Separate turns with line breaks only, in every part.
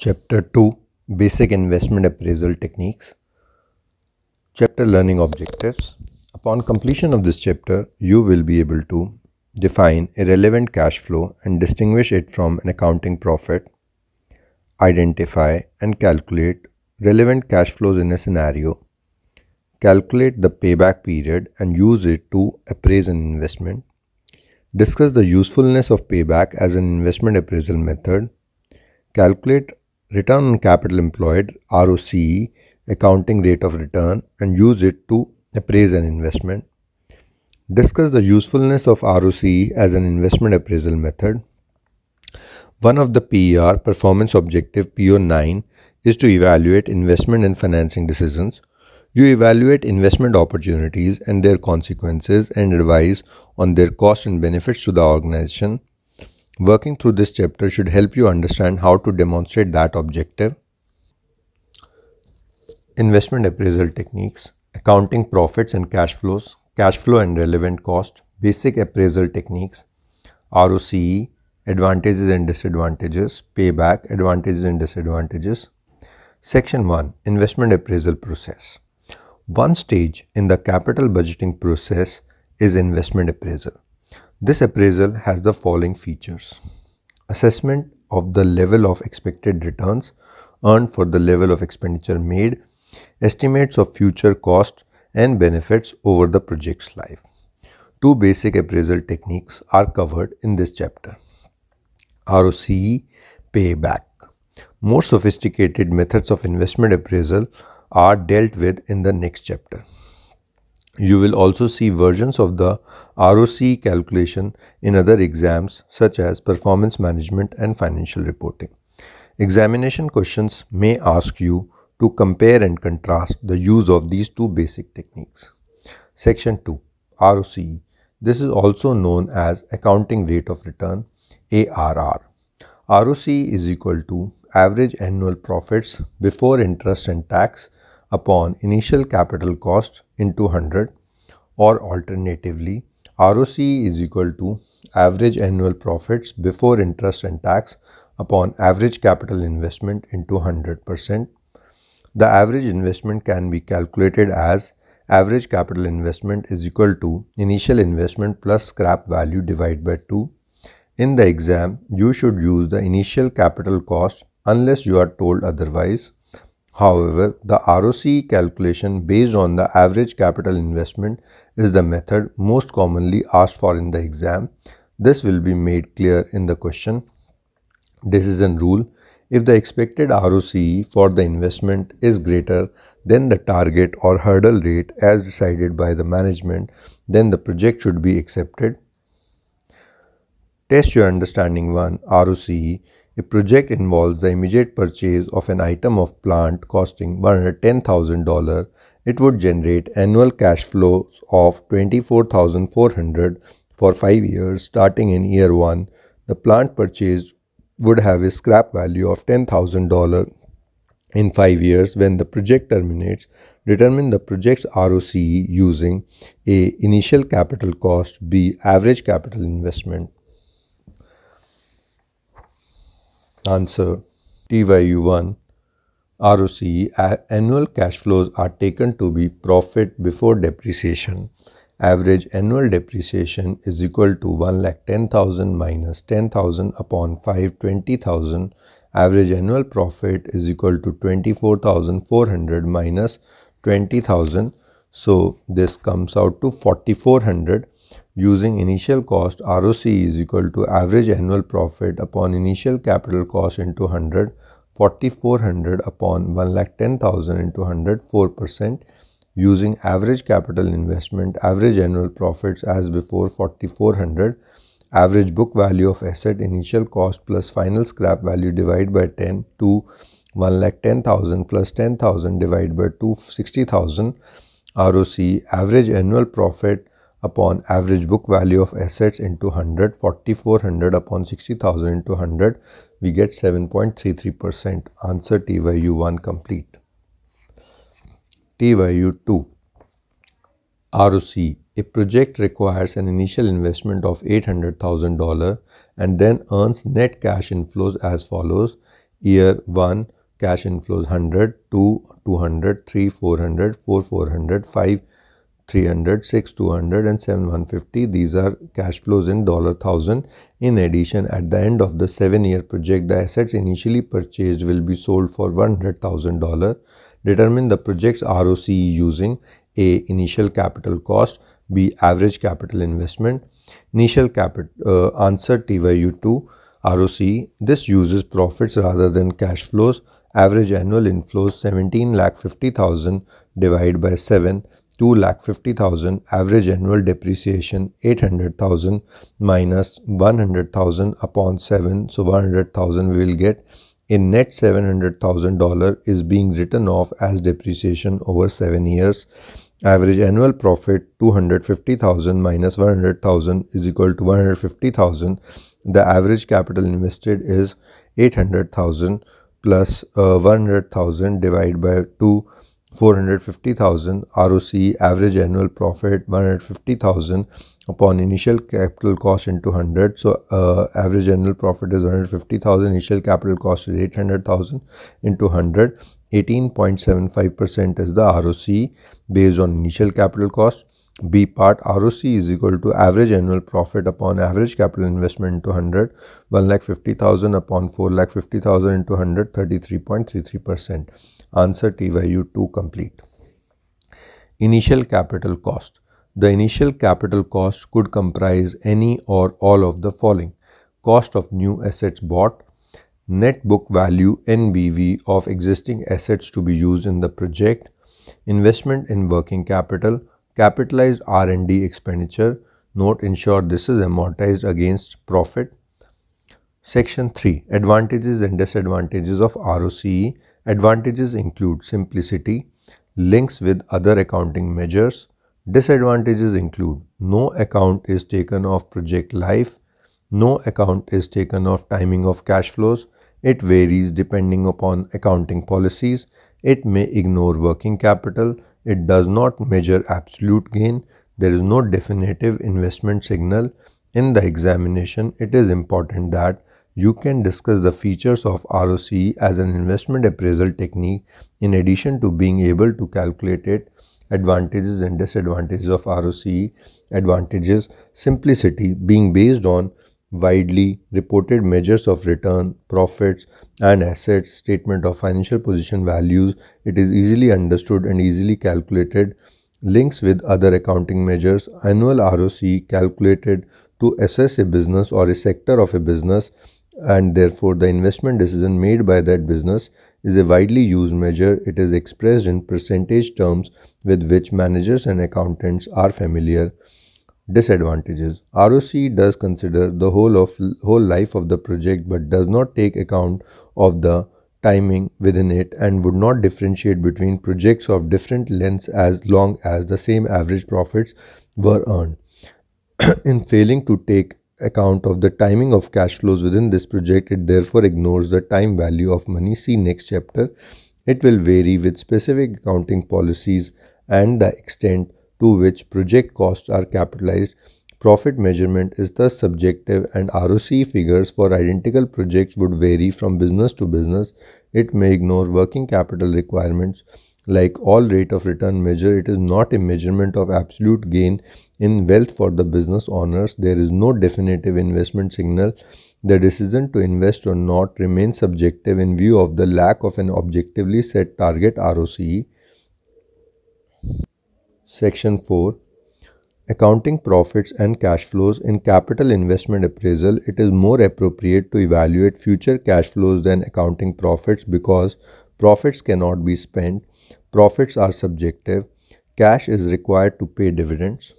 Chapter 2 Basic Investment Appraisal Techniques Chapter Learning Objectives Upon completion of this chapter, you will be able to define a relevant cash flow and distinguish it from an accounting profit, identify and calculate relevant cash flows in a scenario, calculate the payback period and use it to appraise an investment, discuss the usefulness of payback as an investment appraisal method, calculate return on capital employed ROC accounting rate of return and use it to appraise an investment. Discuss the usefulness of ROC as an investment appraisal method. One of the PER performance objective PO9 is to evaluate investment and financing decisions. You evaluate investment opportunities and their consequences and advise on their costs and benefits to the organization Working through this chapter should help you understand how to demonstrate that objective. Investment appraisal techniques, accounting profits and cash flows, cash flow and relevant cost, basic appraisal techniques, ROCE, advantages and disadvantages, payback, advantages and disadvantages. Section 1 Investment appraisal process. One stage in the capital budgeting process is investment appraisal. This appraisal has the following features. Assessment of the level of expected returns earned for the level of expenditure made, estimates of future costs and benefits over the project's life. Two basic appraisal techniques are covered in this chapter. ROCE payback. More sophisticated methods of investment appraisal are dealt with in the next chapter. You will also see versions of the ROC calculation in other exams such as performance management and financial reporting. Examination questions may ask you to compare and contrast the use of these two basic techniques. Section 2 ROCE This is also known as Accounting Rate of Return ARR. ROCE is equal to average annual profits before interest and tax upon initial capital cost into 100 or alternatively ROC is equal to average annual profits before interest and tax upon average capital investment into 100%. The average investment can be calculated as average capital investment is equal to initial investment plus scrap value divided by 2. In the exam, you should use the initial capital cost unless you are told otherwise. However, the ROC calculation based on the average capital investment is the method most commonly asked for in the exam. This will be made clear in the question. Decision rule. If the expected ROCE for the investment is greater than the target or hurdle rate as decided by the management, then the project should be accepted. Test your understanding 1 ROCE a project involves the immediate purchase of an item of plant costing $110,000. It would generate annual cash flows of 24400 dollars for 5 years starting in year 1. The plant purchase would have a scrap value of $10,000 in 5 years when the project terminates. Determine the project's ROCE using A. Initial capital cost B. Average capital investment. Answer TYU1 ROC annual cash flows are taken to be profit before depreciation. Average annual depreciation is equal to 1,10,000 minus 10,000 upon five twenty thousand. Average annual profit is equal to 24,400 minus 20,000. So this comes out to 4,400 using initial cost ROC is equal to average annual profit upon initial capital cost into 100 4400 upon 110000 into 100 4% using average capital investment average annual profits as before 4400 average book value of asset initial cost plus final scrap value divided by 10 to 110000 plus 10000 divided by 260000 ROC average annual profit upon average book value of assets into 100 4400 upon 60000 into 100 we get 7.33% answer t 1 complete t 2 ROC a project requires an initial investment of $800,000 and then earns net cash inflows as follows year 1 cash inflows 100 2 200 3 400 4 400 5 300, 6200 and 7150. These are cash flows in dollar thousand. In addition, at the end of the seven year project, the assets initially purchased will be sold for $100,000. Determine the project's ROCE using A. Initial capital cost, B. Average capital investment, initial capital uh, answer T value 2, ROCE. This uses profits rather than cash flows. Average annual inflows 17 lakh 50,000 divided by 7 2 lakh 50,000 average annual depreciation 800,000 minus 100,000 upon 7 so 100,000 we will get in net $700,000 is being written off as depreciation over 7 years average annual profit 250,000 minus 100,000 is equal to 150,000 the average capital invested is 800,000 plus uh, 100,000 divided by 2 450,000 ROC average annual profit 150,000 upon initial capital cost into 100 so uh, average annual profit is 150,000 initial capital cost is 800,000 into 100 18.75% is the ROC based on initial capital cost B part ROC is equal to average annual profit upon average capital investment into 100 1 lakh 50,000 upon 4 lakh 50,000 into 100 33.33 percent Answer t value 2 complete. Initial capital cost. The initial capital cost could comprise any or all of the following. Cost of new assets bought, net book value NBV of existing assets to be used in the project, investment in working capital, capitalized R&D expenditure, note ensure this is amortized against profit. Section 3 Advantages and Disadvantages of ROCE Advantages include simplicity, links with other accounting measures. Disadvantages include no account is taken of project life, no account is taken of timing of cash flows. It varies depending upon accounting policies. It may ignore working capital. It does not measure absolute gain. There is no definitive investment signal. In the examination, it is important that you can discuss the features of ROC as an investment appraisal technique in addition to being able to calculate it advantages and disadvantages of ROC advantages simplicity being based on widely reported measures of return, profits, and assets, statement of financial position values. It is easily understood and easily calculated. Links with other accounting measures, annual ROC calculated to assess a business or a sector of a business and therefore the investment decision made by that business is a widely used measure. It is expressed in percentage terms with which managers and accountants are familiar. Disadvantages ROC does consider the whole of whole life of the project but does not take account of the timing within it and would not differentiate between projects of different lengths as long as the same average profits were earned. in failing to take account of the timing of cash flows within this project, it therefore ignores the time value of money. See next chapter. It will vary with specific accounting policies and the extent to which project costs are capitalized. Profit measurement is thus subjective and ROC figures for identical projects would vary from business to business. It may ignore working capital requirements. Like all rate of return measure, it is not a measurement of absolute gain in wealth for the business owners, there is no definitive investment signal. The decision to invest or not remains subjective in view of the lack of an objectively set target ROCE. Section 4 Accounting profits and cash flows in capital investment appraisal, it is more appropriate to evaluate future cash flows than accounting profits because profits cannot be spent, profits are subjective, cash is required to pay dividends.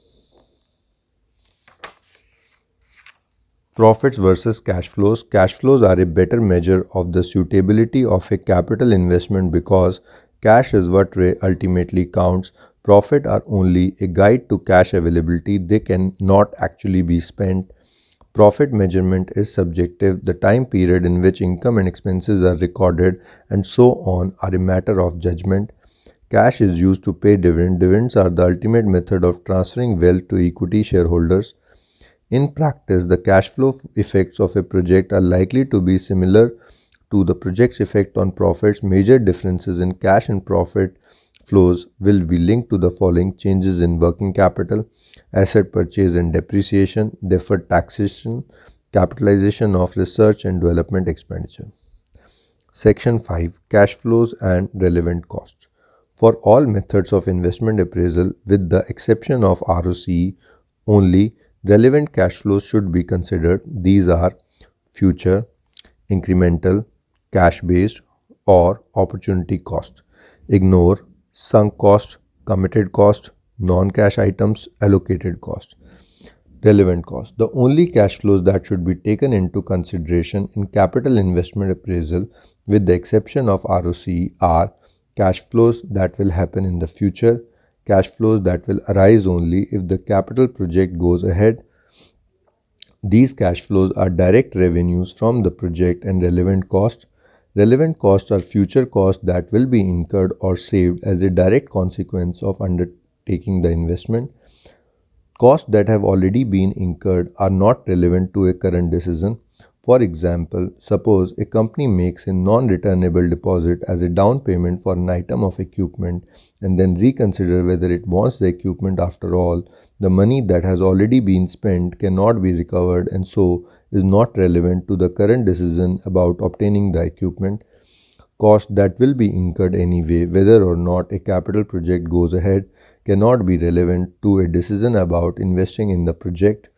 Profits versus cash flows. Cash flows are a better measure of the suitability of a capital investment because cash is what ultimately counts. Profit are only a guide to cash availability. They can not actually be spent. Profit measurement is subjective. The time period in which income and expenses are recorded and so on are a matter of judgment. Cash is used to pay dividends. Dividends are the ultimate method of transferring wealth to equity shareholders. In practice, the cash flow effects of a project are likely to be similar to the project's effect on profits. Major differences in cash and profit flows will be linked to the following changes in working capital, asset purchase and depreciation, deferred taxation, capitalization of research and development expenditure. Section 5 Cash flows and relevant costs. For all methods of investment appraisal, with the exception of ROCE only, Relevant cash flows should be considered. These are future, incremental, cash based, or opportunity cost. Ignore sunk cost, committed cost, non cash items, allocated cost. Relevant cost. The only cash flows that should be taken into consideration in capital investment appraisal, with the exception of ROC, are cash flows that will happen in the future cash flows that will arise only if the capital project goes ahead. These cash flows are direct revenues from the project and relevant costs. Relevant costs are future costs that will be incurred or saved as a direct consequence of undertaking the investment. Costs that have already been incurred are not relevant to a current decision. For example, suppose a company makes a non returnable deposit as a down payment for an item of equipment and then reconsider whether it wants the equipment after all. The money that has already been spent cannot be recovered and so is not relevant to the current decision about obtaining the equipment. Cost that will be incurred anyway, whether or not a capital project goes ahead, cannot be relevant to a decision about investing in the project.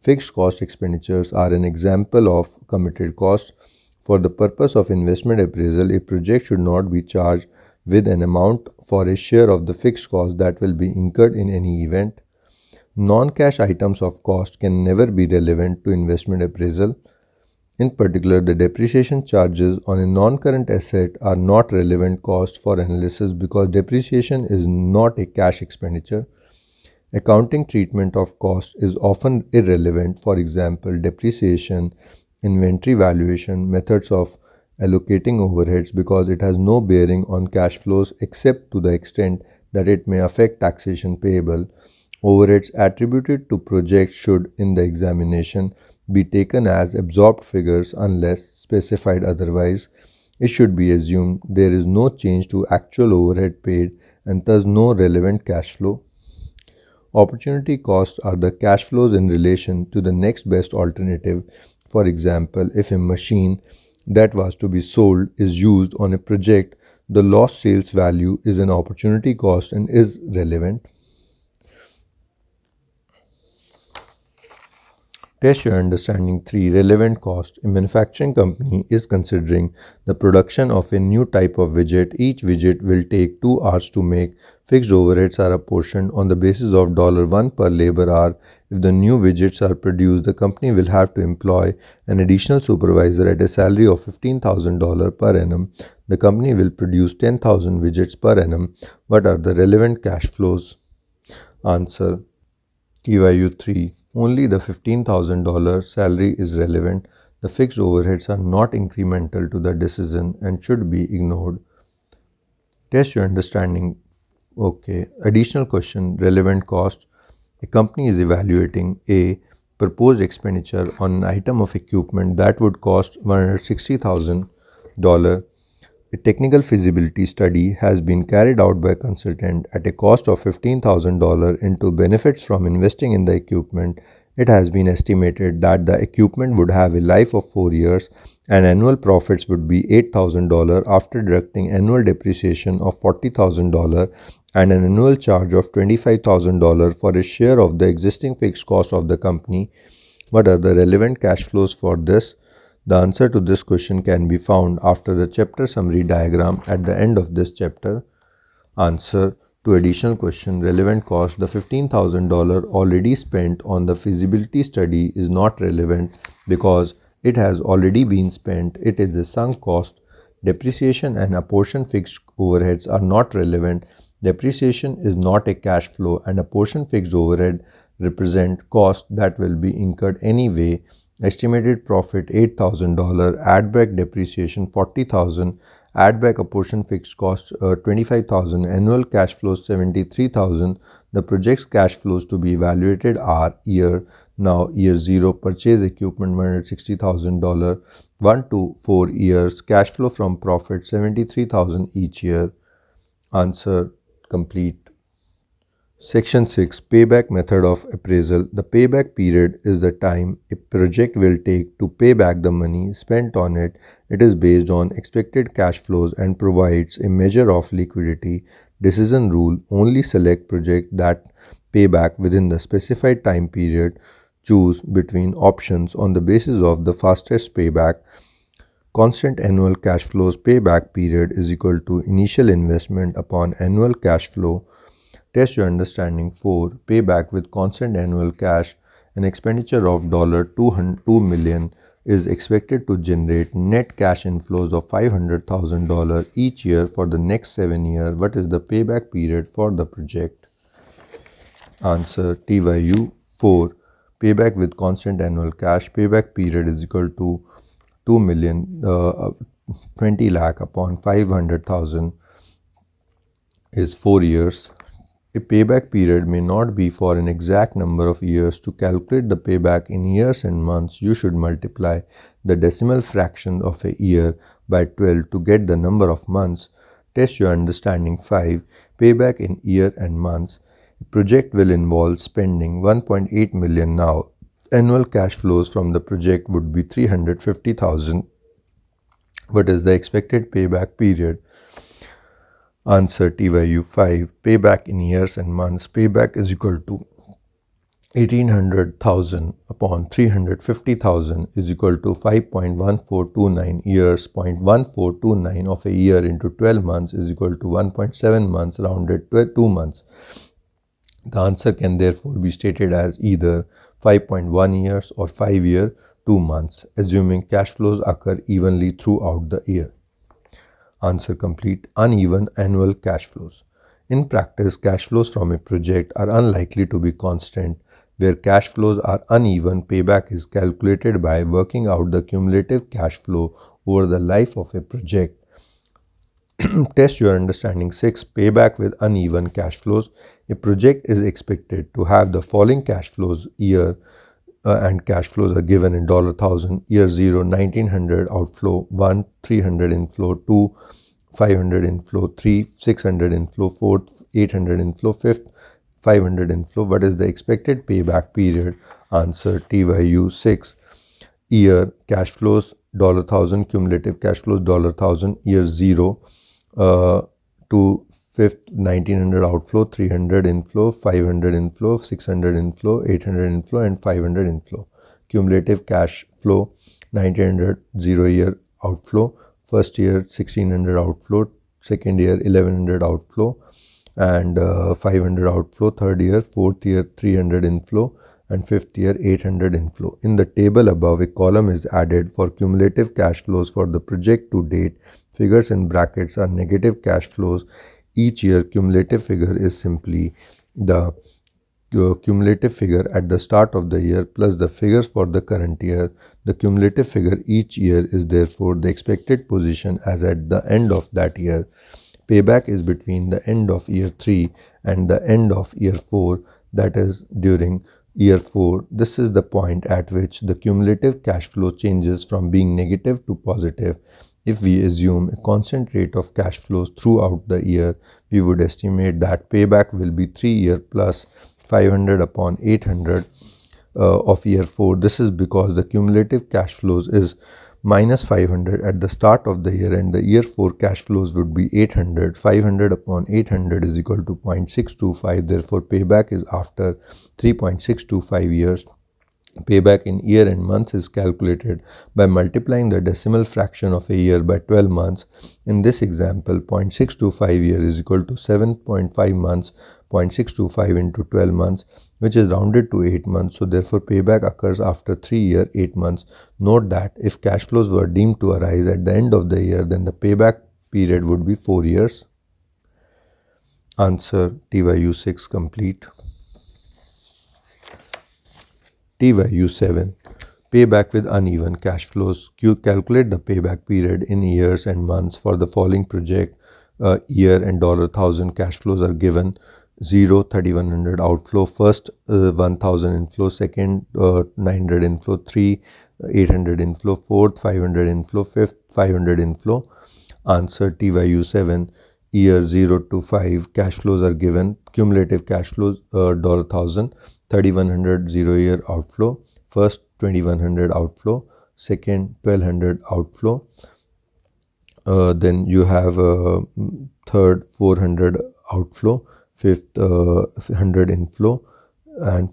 Fixed cost expenditures are an example of committed costs. For the purpose of investment appraisal, a project should not be charged with an amount for a share of the fixed cost that will be incurred in any event. Non cash items of cost can never be relevant to investment appraisal. In particular, the depreciation charges on a non current asset are not relevant costs for analysis because depreciation is not a cash expenditure. Accounting treatment of cost is often irrelevant, for example, depreciation, inventory valuation, methods of allocating overheads because it has no bearing on cash flows except to the extent that it may affect taxation payable. Overheads attributed to projects should, in the examination, be taken as absorbed figures unless specified otherwise. It should be assumed there is no change to actual overhead paid and thus no relevant cash flow. Opportunity costs are the cash flows in relation to the next best alternative. For example, if a machine that was to be sold is used on a project, the lost sales value is an opportunity cost and is relevant. Test your understanding 3 relevant cost. A manufacturing company is considering the production of a new type of widget. Each widget will take 2 hours to make Fixed overheads are apportioned on the basis of $1 per labor hour. If the new widgets are produced, the company will have to employ an additional supervisor at a salary of $15,000 per annum. The company will produce 10,000 widgets per annum. What are the relevant cash flows? Answer Key 3 Only the $15,000 salary is relevant. The fixed overheads are not incremental to the decision and should be ignored. Test your understanding Okay, additional question relevant cost. A company is evaluating a proposed expenditure on an item of equipment that would cost $160,000. A technical feasibility study has been carried out by a consultant at a cost of $15,000 into benefits from investing in the equipment. It has been estimated that the equipment would have a life of 4 years and annual profits would be $8,000 after deducting annual depreciation of $40,000 and an annual charge of $25,000 for a share of the existing fixed cost of the company. What are the relevant cash flows for this? The answer to this question can be found after the chapter summary diagram at the end of this chapter. Answer to additional question relevant cost the $15,000 already spent on the feasibility study is not relevant because it has already been spent. It is a sunk cost. Depreciation and apportioned fixed overheads are not relevant Depreciation is not a cash flow and a portion fixed overhead represent cost that will be incurred anyway. Estimated profit $8,000, add back depreciation 40,000, add back a portion fixed cost uh, 25,000, annual cash flows 73,000. The project's cash flows to be evaluated are year now year 0 purchase equipment $160,000 1 to 4 years cash flow from profit 73,000 each year answer complete. Section 6 Payback Method of Appraisal The payback period is the time a project will take to pay back the money spent on it. It is based on expected cash flows and provides a measure of liquidity. Decision rule only select project that pay back within the specified time period. Choose between options on the basis of the fastest payback Constant annual cash flows payback period is equal to initial investment upon annual cash flow. Test your understanding Four payback with constant annual cash. An expenditure of $202 million is expected to generate net cash inflows of $500,000 each year for the next 7 years. What is the payback period for the project? Answer TYU 4. Payback with constant annual cash. Payback period is equal to 2 million, uh, uh, 20 lakh upon 500,000 is 4 years. A payback period may not be for an exact number of years. To calculate the payback in years and months, you should multiply the decimal fraction of a year by 12 to get the number of months. Test your understanding 5. Payback in year and months. The project will involve spending 1.8 million now annual cash flows from the project would be 350,000 what is the expected payback period answer t 5 payback in years and months payback is equal to 1800,000 upon 350,000 is equal to 5.1429 years 0.1429 of a year into 12 months is equal to 1.7 months rounded to 2 months the answer can therefore be stated as either 5.1 years or 5 year 2 months assuming cash flows occur evenly throughout the year. Answer complete uneven annual cash flows. In practice, cash flows from a project are unlikely to be constant. Where cash flows are uneven, payback is calculated by working out the cumulative cash flow over the life of a project Test your understanding. 6. Payback with uneven cash flows. A project is expected to have the following cash flows year uh, and cash flows are given in dollar thousand year 0 1900 outflow 1 300 inflow 2 500 inflow 3 600 inflow 4 800 inflow 5th 500 inflow what is the expected payback period answer tyu 6 year cash flows dollar thousand cumulative cash flows dollar thousand year 0 uh, to fifth 1900 outflow, 300 inflow, 500 inflow, 600 inflow, 800 inflow and 500 inflow. Cumulative cash flow 1900 0 year outflow, first year 1600 outflow, second year 1100 outflow and uh, 500 outflow, third year, fourth year 300 inflow and fifth year 800 inflow. In the table above a column is added for cumulative cash flows for the project to date figures in brackets are negative cash flows each year cumulative figure is simply the uh, cumulative figure at the start of the year plus the figures for the current year the cumulative figure each year is therefore the expected position as at the end of that year payback is between the end of year 3 and the end of year 4 that is during year 4 this is the point at which the cumulative cash flow changes from being negative to positive if we assume a constant rate of cash flows throughout the year, we would estimate that payback will be 3 year plus 500 upon 800 uh, of year 4. This is because the cumulative cash flows is minus 500 at the start of the year and the year 4 cash flows would be 800. 500 upon 800 is equal to 0.625 therefore payback is after 3.625 years Payback in year and months is calculated by multiplying the decimal fraction of a year by 12 months. In this example, 0.625 year is equal to 7.5 months, 0.625 into 12 months, which is rounded to 8 months. So therefore, payback occurs after 3 year 8 months. Note that if cash flows were deemed to arise at the end of the year, then the payback period would be 4 years. Answer TYU6 complete. T value 7. Payback with uneven cash flows. Q calculate the payback period in years and months for the following project. Uh, year and dollar thousand cash flows are given. 0, 3100 outflow, first uh, 1000 inflow, second uh, 900 inflow, 3, 800 inflow, fourth 500 inflow, fifth 500 inflow. Answer T value 7 year 0 to 5 cash flows are given cumulative cash flows uh, dollar thousand 3100 zero year outflow, first 2100 outflow, second 1200 outflow, uh, then you have uh, third 400 outflow, fifth uh, 100 inflow, and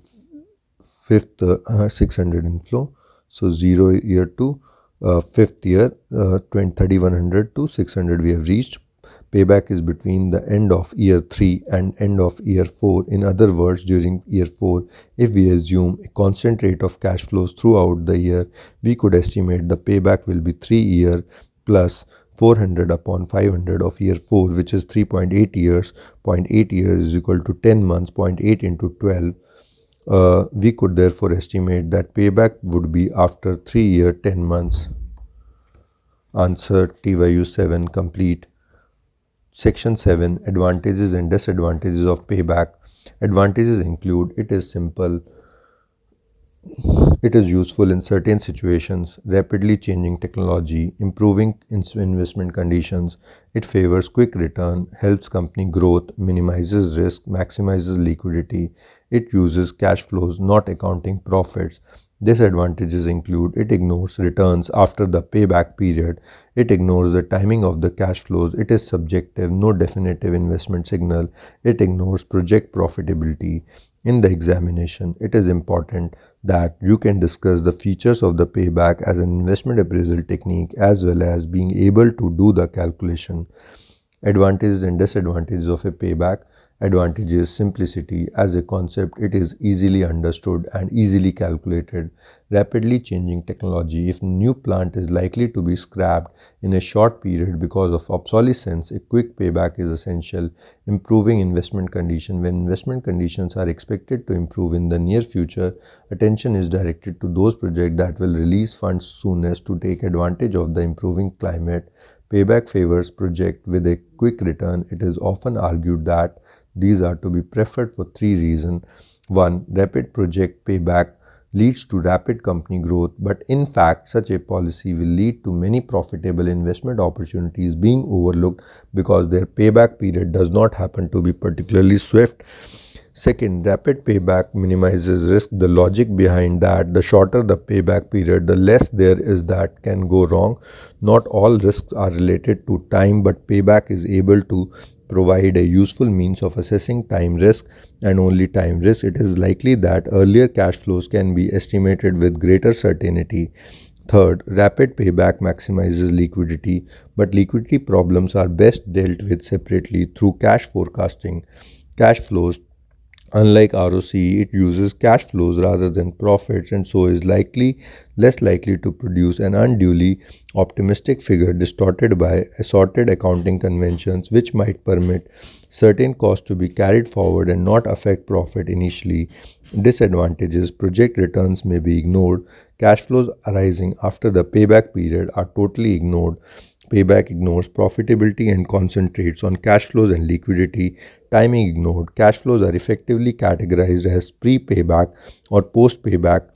fifth uh, 600 inflow. So 0 year to uh, fifth year uh, 3100 to 600 we have reached Payback is between the end of year 3 and end of year 4. In other words, during year 4, if we assume a constant rate of cash flows throughout the year, we could estimate the payback will be 3 year plus 400 upon 500 of year 4 which is 3.8 years. 0.8 years is equal to 10 months, 0.8 into 12 uh, we could therefore estimate that payback would be after 3 year 10 months. Answer T 7 complete. Section 7 Advantages and Disadvantages of Payback. Advantages include it is simple, it is useful in certain situations, rapidly changing technology, improving investment conditions. It favors quick return, helps company growth, minimizes risk, maximizes liquidity. It uses cash flows, not accounting profits. Disadvantages include it ignores returns after the payback period, it ignores the timing of the cash flows, it is subjective, no definitive investment signal, it ignores project profitability. In the examination, it is important that you can discuss the features of the payback as an investment appraisal technique as well as being able to do the calculation. Advantages and disadvantages of a payback Advantages: simplicity. As a concept, it is easily understood and easily calculated. Rapidly changing technology, if new plant is likely to be scrapped in a short period because of obsolescence, a quick payback is essential. Improving investment condition, when investment conditions are expected to improve in the near future, attention is directed to those projects that will release funds soonest to take advantage of the improving climate. Payback favors project with a quick return. It is often argued that these are to be preferred for three reasons. One, rapid project payback leads to rapid company growth, but in fact, such a policy will lead to many profitable investment opportunities being overlooked because their payback period does not happen to be particularly swift. Second, rapid payback minimizes risk. The logic behind that the shorter the payback period, the less there is that can go wrong. Not all risks are related to time, but payback is able to provide a useful means of assessing time risk and only time risk, it is likely that earlier cash flows can be estimated with greater certainty. Third, rapid payback maximizes liquidity, but liquidity problems are best dealt with separately through cash forecasting. Cash flows Unlike ROC, it uses cash flows rather than profits and so is likely less likely to produce an unduly optimistic figure distorted by assorted accounting conventions which might permit certain costs to be carried forward and not affect profit initially. Disadvantages project returns may be ignored, cash flows arising after the payback period are totally ignored. Payback ignores profitability and concentrates on cash flows and liquidity timing ignored. Cash flows are effectively categorized as pre payback or post payback,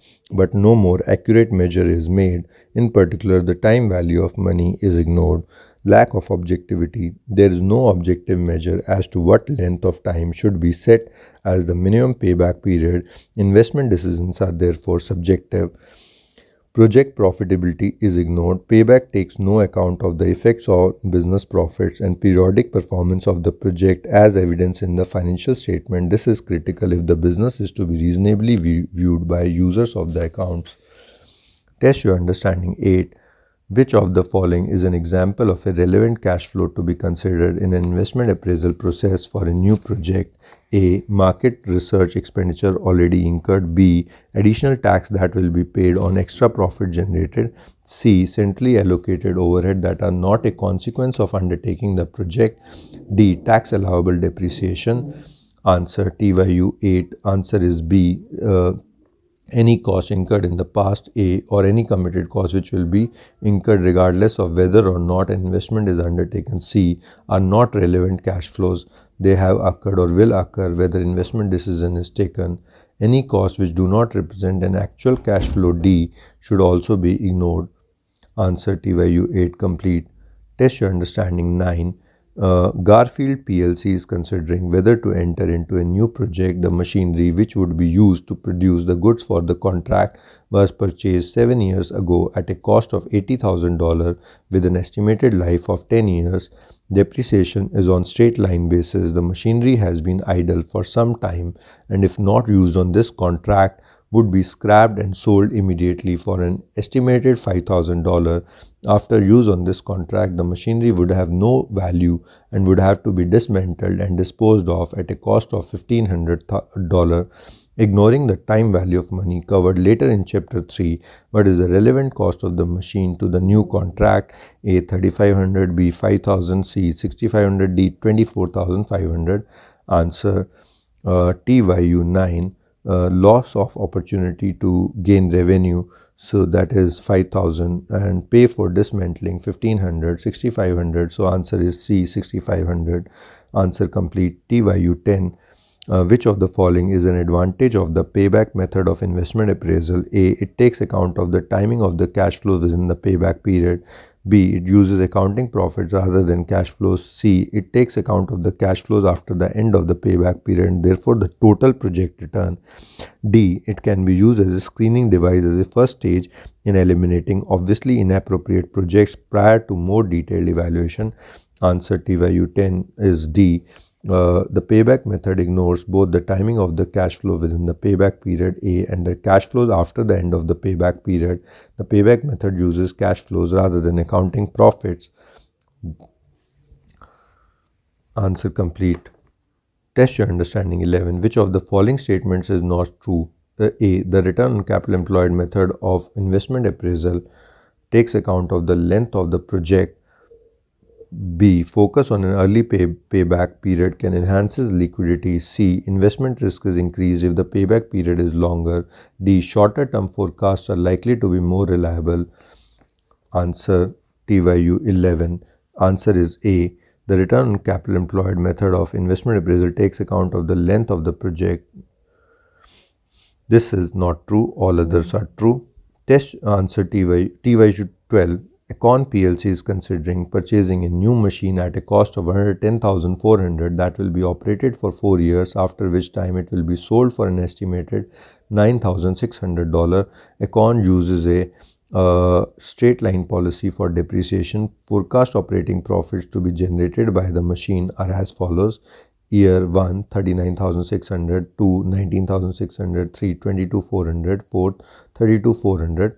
but no more accurate measure is made. In particular, the time value of money is ignored. Lack of objectivity. There is no objective measure as to what length of time should be set as the minimum payback period. Investment decisions are therefore subjective. Project profitability is ignored. Payback takes no account of the effects of business profits and periodic performance of the project as evidence in the financial statement. This is critical if the business is to be reasonably viewed by users of the accounts. Test your understanding 8. Which of the following is an example of a relevant cash flow to be considered in an investment appraisal process for a new project? A. Market research expenditure already incurred. B. Additional tax that will be paid on extra profit generated. C. Centrally allocated overhead that are not a consequence of undertaking the project. D. Tax allowable depreciation. Answer TYU 8. Answer is B. Uh, any cost incurred in the past A or any committed cost which will be incurred regardless of whether or not investment is undertaken C are not relevant cash flows they have occurred or will occur whether investment decision is taken any costs which do not represent an actual cash flow D should also be ignored. Answer T 8 complete. Test your understanding 9. Uh, Garfield PLC is considering whether to enter into a new project. The machinery which would be used to produce the goods for the contract was purchased 7 years ago at a cost of $80,000 with an estimated life of 10 years. Depreciation is on straight line basis. The machinery has been idle for some time and if not used on this contract would be scrapped and sold immediately for an estimated $5,000. After use on this contract, the machinery would have no value and would have to be dismantled and disposed of at a cost of $1,500 ignoring the time value of money covered later in chapter 3 what is the relevant cost of the machine to the new contract a 3500 b 5000 c 6500 d 24500 answer uh, tyu 9 uh, loss of opportunity to gain revenue so that is 5000 and pay for dismantling 1500 6500 so answer is c 6500 answer complete tyu 10 uh, which of the following is an advantage of the payback method of investment appraisal? A. It takes account of the timing of the cash flows within the payback period. B. It uses accounting profits rather than cash flows. C. It takes account of the cash flows after the end of the payback period and therefore the total project return. D. It can be used as a screening device as a first stage in eliminating obviously inappropriate projects prior to more detailed evaluation. Answer TYU 10 is D uh, the payback method ignores both the timing of the cash flow within the payback period A and the cash flows after the end of the payback period. The payback method uses cash flows rather than accounting profits. Answer complete. Test your understanding 11. Which of the following statements is not true? Uh, A. The return on capital employed method of investment appraisal takes account of the length of the project B. Focus on an early pay payback period can enhances liquidity. C. Investment risk is increased if the payback period is longer. D. Shorter term forecasts are likely to be more reliable. Answer T 11. Answer is A. The return on capital employed method of investment appraisal takes account of the length of the project. This is not true. All others are true. Test answer T value, 12. Econ plc is considering purchasing a new machine at a cost of 110400 that will be operated for 4 years after which time it will be sold for an estimated $9600 econ uses a uh, straight line policy for depreciation forecast operating profits to be generated by the machine are as follows year 1 39600 2 19600 3 400 4 400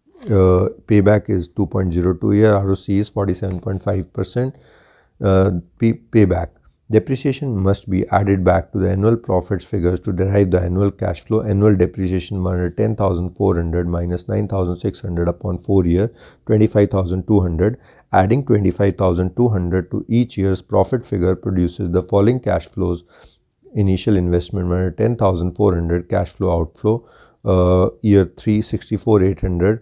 Uh, payback is 2.02 year, ROC is 47.5% uh, pay payback. Depreciation must be added back to the annual profits figures to derive the annual cash flow. Annual depreciation minus 10,400 minus 9,600 upon 4 year, 25,200. Adding 25,200 to each year's profit figure produces the following cash flows. Initial investment minus 10,400 cash flow outflow, uh, year 3, 64,800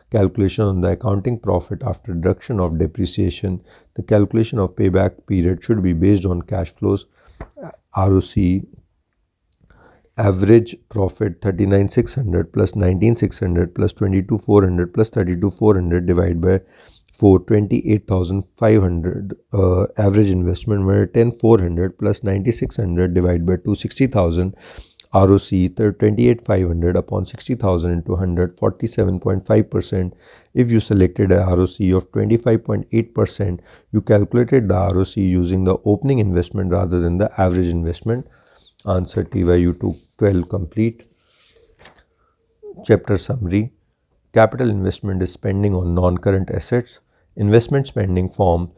calculation on the accounting profit after deduction of depreciation, the calculation of payback period should be based on cash flows, uh, ROC, average profit 39600 plus 19600 plus 22400 plus 32400 divided by four twenty eight thousand five hundred. uh, average investment where 10400 plus 9600 divided by 260000 ROC 28500 upon 60,000 into 1475 percent if you selected a ROC of 25.8% you calculated the ROC using the opening investment rather than the average investment answer TYU 12 complete chapter summary capital investment is spending on non-current assets investment spending forms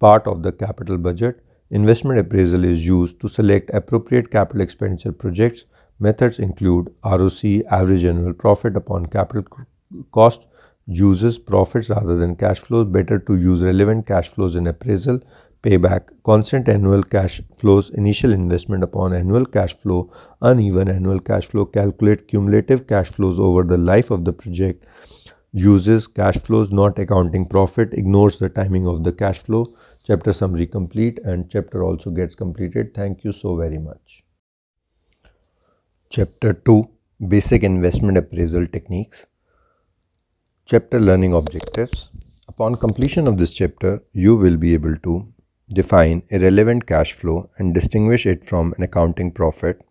part of the capital budget investment appraisal is used to select appropriate capital expenditure projects Methods include ROC, average annual profit upon capital cost, uses profits rather than cash flows, better to use relevant cash flows in appraisal, payback, constant annual cash flows, initial investment upon annual cash flow, uneven annual cash flow, calculate cumulative cash flows over the life of the project, uses cash flows not accounting profit, ignores the timing of the cash flow, chapter summary complete and chapter also gets completed. Thank you so very much. Chapter 2 Basic Investment Appraisal Techniques Chapter Learning Objectives Upon completion of this chapter, you will be able to define a relevant cash flow and distinguish it from an accounting profit,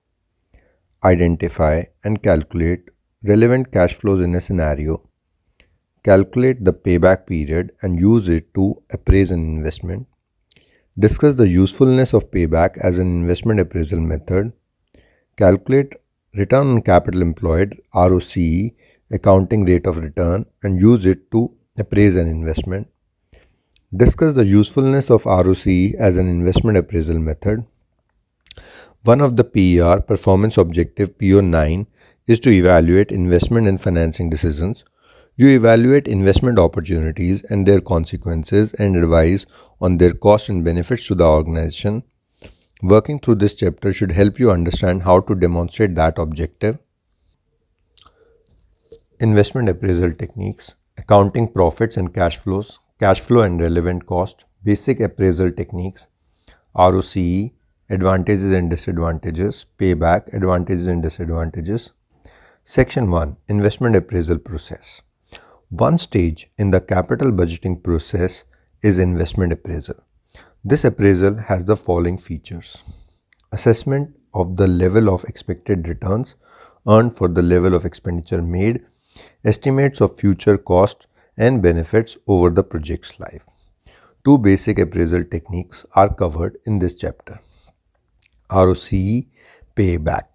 identify and calculate relevant cash flows in a scenario, calculate the payback period and use it to appraise an investment, discuss the usefulness of payback as an investment appraisal method, calculate return on capital employed ROCE accounting rate of return and use it to appraise an investment. Discuss the usefulness of ROCE as an investment appraisal method. One of the PER performance objective PO9 is to evaluate investment and financing decisions. You evaluate investment opportunities and their consequences and advise on their cost and benefits to the organization Working through this chapter should help you understand how to demonstrate that objective. Investment appraisal techniques, accounting profits and cash flows, cash flow and relevant cost, basic appraisal techniques, ROCE, advantages and disadvantages, payback, advantages and disadvantages. Section 1 Investment appraisal process. One stage in the capital budgeting process is investment appraisal. This appraisal has the following features. Assessment of the level of expected returns earned for the level of expenditure made, estimates of future costs and benefits over the project's life. Two basic appraisal techniques are covered in this chapter. ROCE payback.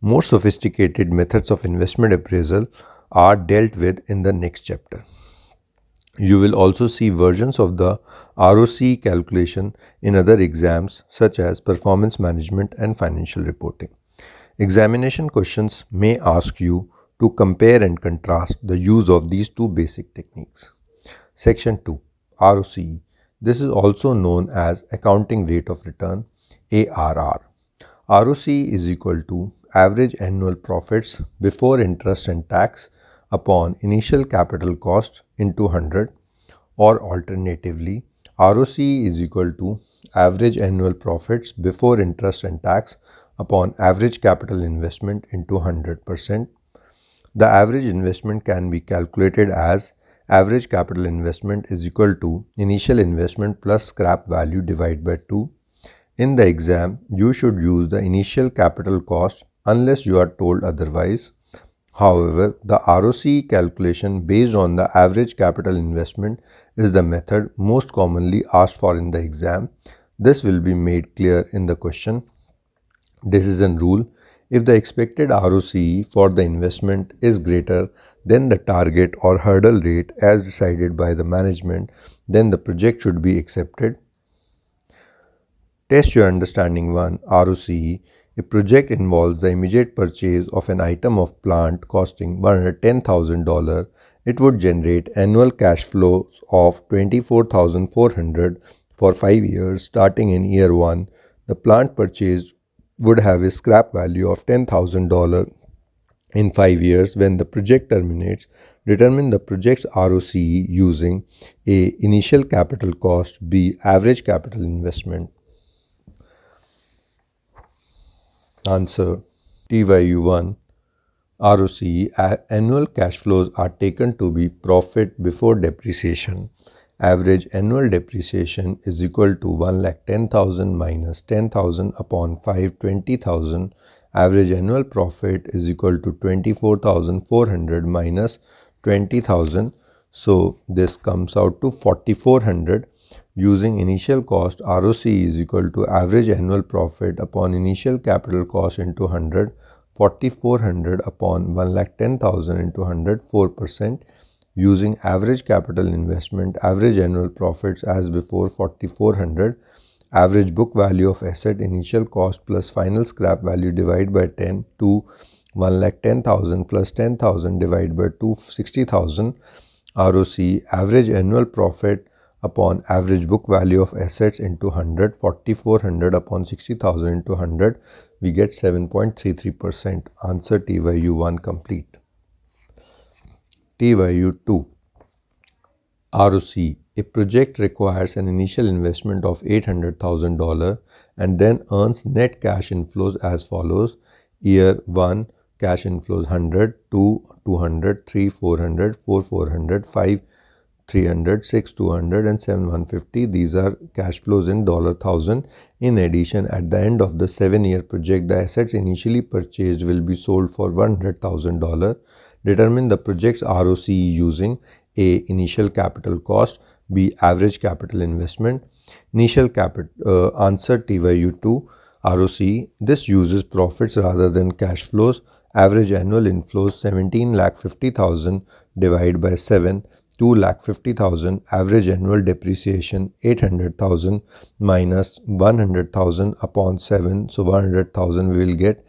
More sophisticated methods of investment appraisal are dealt with in the next chapter. You will also see versions of the ROC calculation in other exams such as performance management and financial reporting. Examination questions may ask you to compare and contrast the use of these two basic techniques. Section 2 ROC This is also known as Accounting Rate of Return ARR. ROC is equal to average annual profits before interest and tax upon initial capital cost into 100 or alternatively ROCE is equal to average annual profits before interest and tax upon average capital investment into 100%. The average investment can be calculated as average capital investment is equal to initial investment plus scrap value divided by 2. In the exam, you should use the initial capital cost unless you are told otherwise. However, the ROCE calculation based on the average capital investment is the method most commonly asked for in the exam. This will be made clear in the question. Decision rule. If the expected ROCE for the investment is greater than the target or hurdle rate as decided by the management, then the project should be accepted. Test your understanding 1 ROCE a project involves the immediate purchase of an item of plant costing $110,000. It would generate annual cash flows of 24400 for 5 years starting in year 1. The plant purchase would have a scrap value of $10,000 in 5 years when the project terminates. Determine the project's ROCE using A. Initial capital cost B. Average capital investment Answer TYU1 ROC annual cash flows are taken to be profit before depreciation. Average annual depreciation is equal to 1,10,000 minus 10,000 upon five twenty thousand. Average annual profit is equal to 24,400 minus 20,000. So this comes out to 4,400 using initial cost ROC is equal to average annual profit upon initial capital cost into 100 4400 upon 110000 into 100 4% using average capital investment average annual profits as before 4400 average book value of asset initial cost plus final scrap value divided by 10 to 10000 plus 10000 divided by 260000 ROC average annual profit upon average book value of assets into 100 4400 upon 60000 into 100 we get 7.33% answer t 1 complete t 2 ROC a project requires an initial investment of $800,000 and then earns net cash inflows as follows year 1 cash inflows 100 2 200 3 400 4 400 5 300, 6200 and 7150. These are cash flows in dollar thousand. In addition, at the end of the seven year project, the assets initially purchased will be sold for $100,000. Determine the project's ROCE using A. Initial capital cost, B. Average capital investment, initial capital uh, answer T value 2 ROCE. This uses profits rather than cash flows. Average annual inflows 17 lakh 50,000 divided by 7 2 lakh 50,000 average annual depreciation 800,000 minus 100,000 upon 7 so 100,000 we will get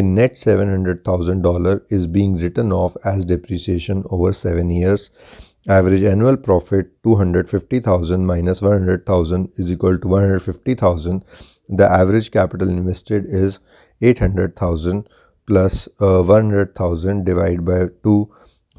a net $700,000 is being written off as depreciation over 7 years average annual profit 250,000 minus 100,000 is equal to 150,000 the average capital invested is 800,000 uh, 100,000 divided by 2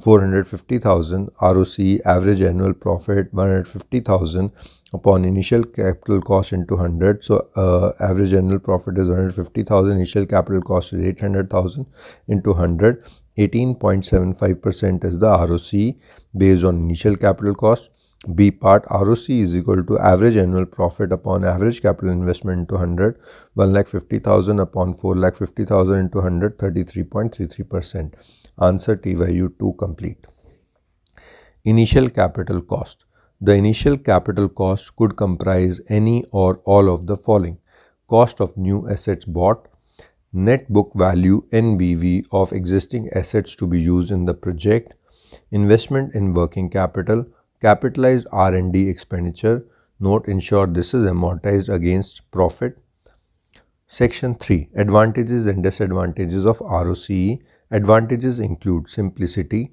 450,000 ROC average annual profit 150,000 upon initial capital cost into 100 so uh, average annual profit is 150,000 initial capital cost is 800,000 into 100 18.75% is the ROC based on initial capital cost B part ROC is equal to average annual profit upon average capital investment into 100 1 lakh 50,000 upon 4 lakh 50,000 into 100 33.33 percent Answer T value 2 complete. Initial capital cost. The initial capital cost could comprise any or all of the following. Cost of new assets bought, net book value NBV of existing assets to be used in the project, investment in working capital, capitalized R&D expenditure, note ensure this is amortized against profit. Section 3 Advantages and Disadvantages of ROCE Advantages include simplicity,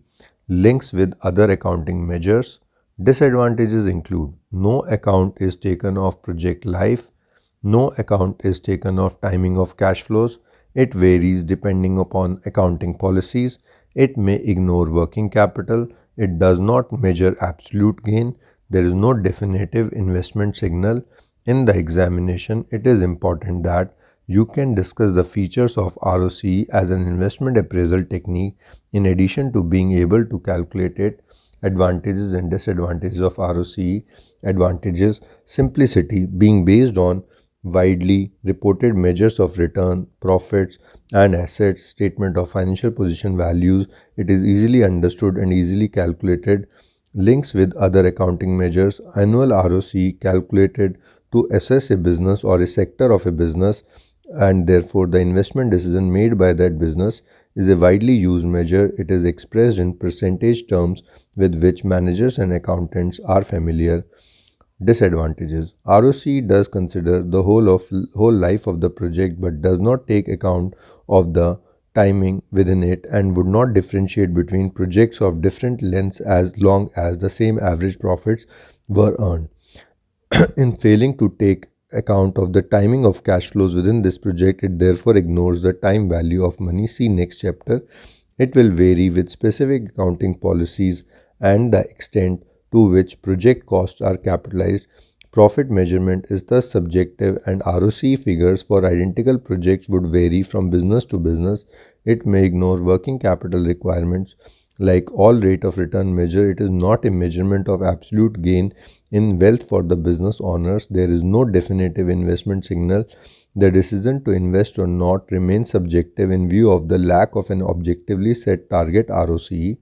links with other accounting measures. Disadvantages include no account is taken of project life, no account is taken of timing of cash flows. It varies depending upon accounting policies. It may ignore working capital. It does not measure absolute gain. There is no definitive investment signal. In the examination, it is important that you can discuss the features of ROC as an investment appraisal technique in addition to being able to calculate it, advantages and disadvantages of ROC, advantages, simplicity being based on widely reported measures of return, profits and assets, statement of financial position values, it is easily understood and easily calculated, links with other accounting measures, annual ROC calculated to assess a business or a sector of a business and therefore the investment decision made by that business is a widely used measure. It is expressed in percentage terms with which managers and accountants are familiar. Disadvantages ROC does consider the whole of whole life of the project but does not take account of the timing within it and would not differentiate between projects of different lengths as long as the same average profits were earned. in failing to take account of the timing of cash flows within this project, it therefore ignores the time value of money. See next chapter. It will vary with specific accounting policies and the extent to which project costs are capitalized. Profit measurement is thus subjective and ROC figures for identical projects would vary from business to business. It may ignore working capital requirements. Like all rate of return measure, it is not a measurement of absolute gain in wealth for the business owners, there is no definitive investment signal. The decision to invest or not remains subjective in view of the lack of an objectively set target ROCE.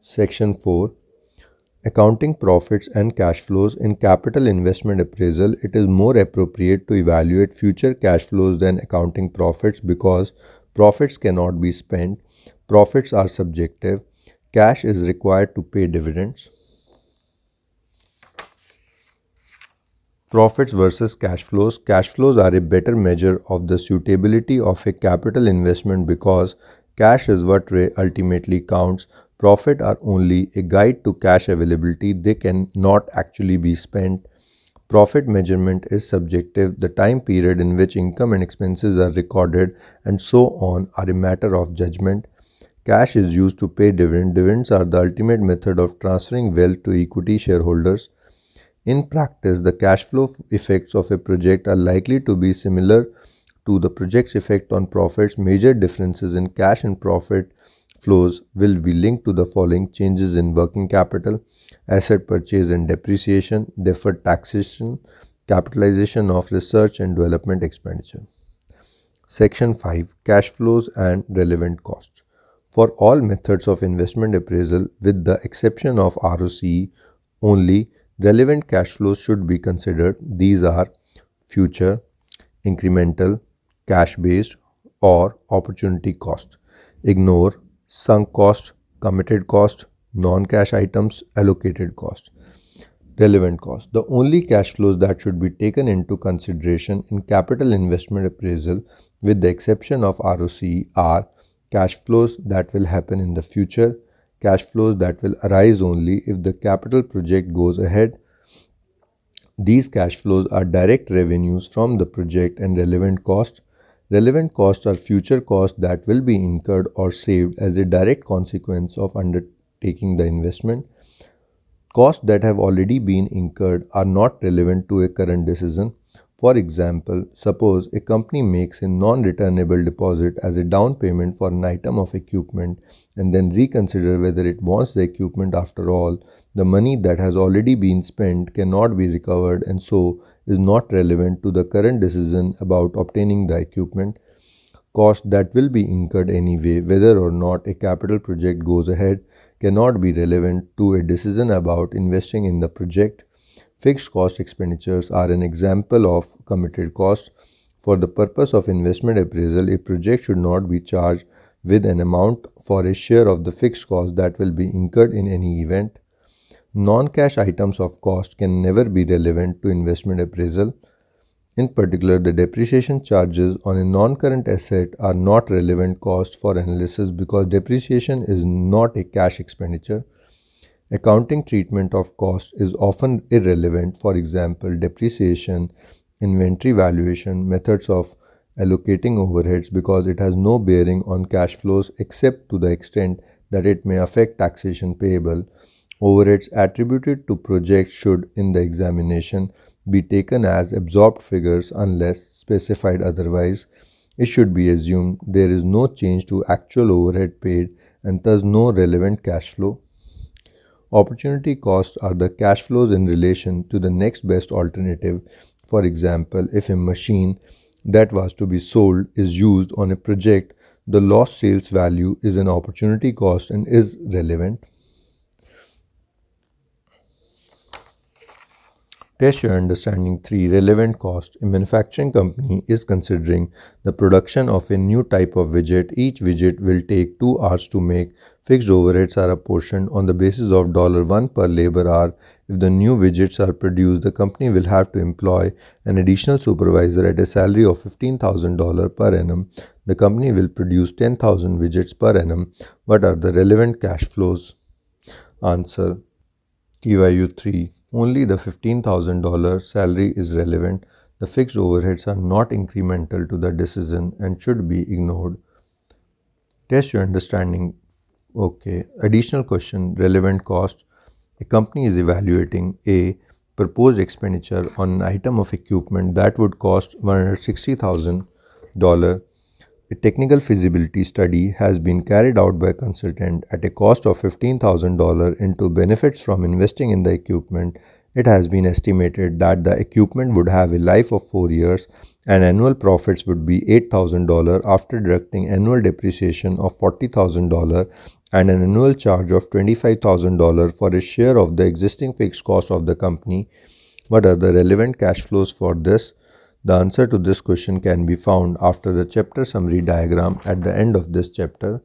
Section 4 Accounting profits and cash flows in capital investment appraisal, it is more appropriate to evaluate future cash flows than accounting profits because profits cannot be spent, profits are subjective, cash is required to pay dividends. Profits versus cash flows. Cash flows are a better measure of the suitability of a capital investment because cash is what ultimately counts. Profit are only a guide to cash availability. They can not actually be spent. Profit measurement is subjective. The time period in which income and expenses are recorded and so on are a matter of judgment. Cash is used to pay dividends. Dividends are the ultimate method of transferring wealth to equity shareholders. In practice, the cash flow effects of a project are likely to be similar to the project's effect on profits. Major differences in cash and profit flows will be linked to the following changes in working capital, asset purchase and depreciation, deferred taxation, capitalization of research and development expenditure. Section 5 Cash flows and relevant costs. For all methods of investment appraisal, with the exception of ROCE only, Relevant cash flows should be considered. These are future, incremental, cash based, or opportunity cost. Ignore sunk cost, committed cost, non cash items, allocated cost. Relevant cost. The only cash flows that should be taken into consideration in capital investment appraisal, with the exception of ROC, are cash flows that will happen in the future cash flows that will arise only if the capital project goes ahead. These cash flows are direct revenues from the project and relevant costs. Relevant costs are future costs that will be incurred or saved as a direct consequence of undertaking the investment. Costs that have already been incurred are not relevant to a current decision. For example, suppose a company makes a non returnable deposit as a down payment for an item of equipment and then reconsider whether it wants the equipment after all. The money that has already been spent cannot be recovered and so is not relevant to the current decision about obtaining the equipment. Cost that will be incurred anyway, whether or not a capital project goes ahead, cannot be relevant to a decision about investing in the project. Fixed cost expenditures are an example of committed costs. For the purpose of investment appraisal, a project should not be charged with an amount for a share of the fixed cost that will be incurred in any event. Non cash items of cost can never be relevant to investment appraisal. In particular, the depreciation charges on a non current asset are not relevant costs for analysis because depreciation is not a cash expenditure. Accounting treatment of cost is often irrelevant, for example, depreciation, inventory valuation, methods of allocating overheads because it has no bearing on cash flows except to the extent that it may affect taxation payable. Overheads attributed to projects should, in the examination, be taken as absorbed figures unless specified otherwise. It should be assumed there is no change to actual overhead paid and thus no relevant cash flow. Opportunity costs are the cash flows in relation to the next best alternative. For example, if a machine that was to be sold is used on a project, the lost sales value is an opportunity cost and is relevant. Test your understanding 3 relevant cost. A manufacturing company is considering the production of a new type of widget. Each widget will take 2 hours to make. Fixed overheads are apportioned on the basis of $1 per labor hour if the new widgets are produced, the company will have to employ an additional supervisor at a salary of $15,000 per annum. The company will produce 10,000 widgets per annum. What are the relevant cash flows? Answer TYU 3 Only the $15,000 salary is relevant. The fixed overheads are not incremental to the decision and should be ignored. Test your understanding. Okay, additional question relevant cost a company is evaluating a proposed expenditure on an item of equipment that would cost $160,000. A technical feasibility study has been carried out by a consultant at a cost of $15,000 into benefits from investing in the equipment. It has been estimated that the equipment would have a life of 4 years and annual profits would be $8,000 after deducting annual depreciation of $40,000 and an annual charge of $25,000 for a share of the existing fixed cost of the company. What are the relevant cash flows for this? The answer to this question can be found after the chapter summary diagram at the end of this chapter.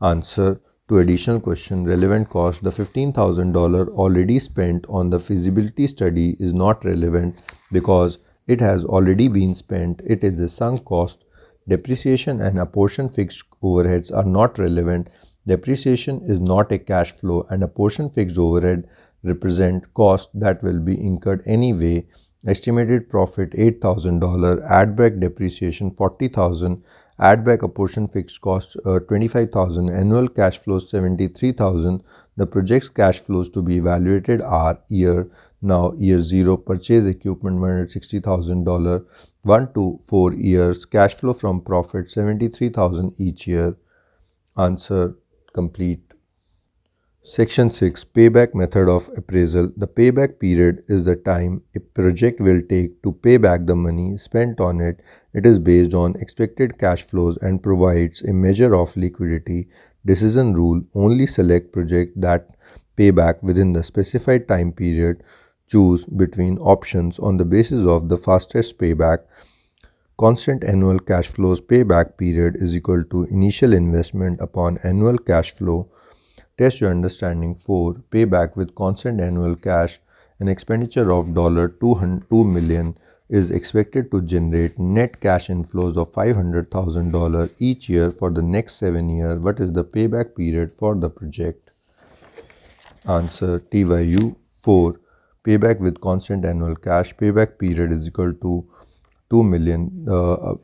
Answer to additional question relevant cost the $15,000 already spent on the feasibility study is not relevant because it has already been spent. It is a sunk cost. Depreciation and apportioned fixed overheads are not relevant Depreciation is not a cash flow and a portion fixed overhead represent cost that will be incurred anyway. Estimated profit $8,000, add back depreciation 40000 add back a portion fixed cost uh, 25000 annual cash flows 73000 the project's cash flows to be evaluated are year now year 0 purchase equipment $160000 1 to 4 years cash flow from profit 73000 each year answer complete. Section 6 Payback Method of Appraisal The payback period is the time a project will take to pay back the money spent on it. It is based on expected cash flows and provides a measure of liquidity. Decision rule only select project that pay back within the specified time period. Choose between options on the basis of the fastest payback. Constant annual cash flows payback period is equal to initial investment upon annual cash flow. Test your understanding 4. Payback with constant annual cash. An expenditure of $202 million is expected to generate net cash inflows of $500,000 each year for the next 7 years. What is the payback period for the project? Answer TYU 4. Payback with constant annual cash. Payback period is equal to 2 million, uh, uh,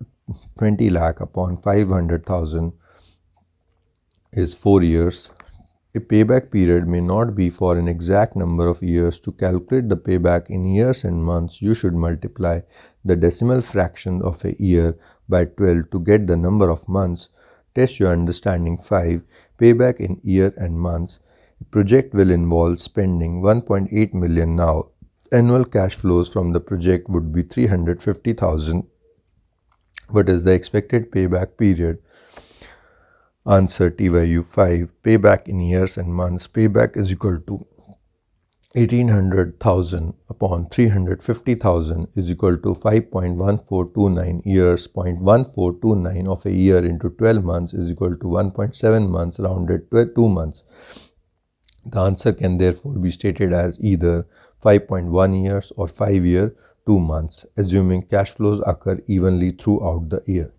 20 lakh upon 500,000 is 4 years. A payback period may not be for an exact number of years. To calculate the payback in years and months, you should multiply the decimal fraction of a year by 12 to get the number of months. Test your understanding 5. Payback in year and months. The project will involve spending 1.8 million now annual cash flows from the project would be 350,000 what is the expected payback period answer t 5 payback in years and months payback is equal to 1800,000 upon 350,000 is equal to 5.1429 years 0.1429 of a year into 12 months is equal to 1.7 months rounded to 2 months the answer can therefore be stated as either 5.1 years or 5 year 2 months, assuming cash flows occur evenly throughout the year.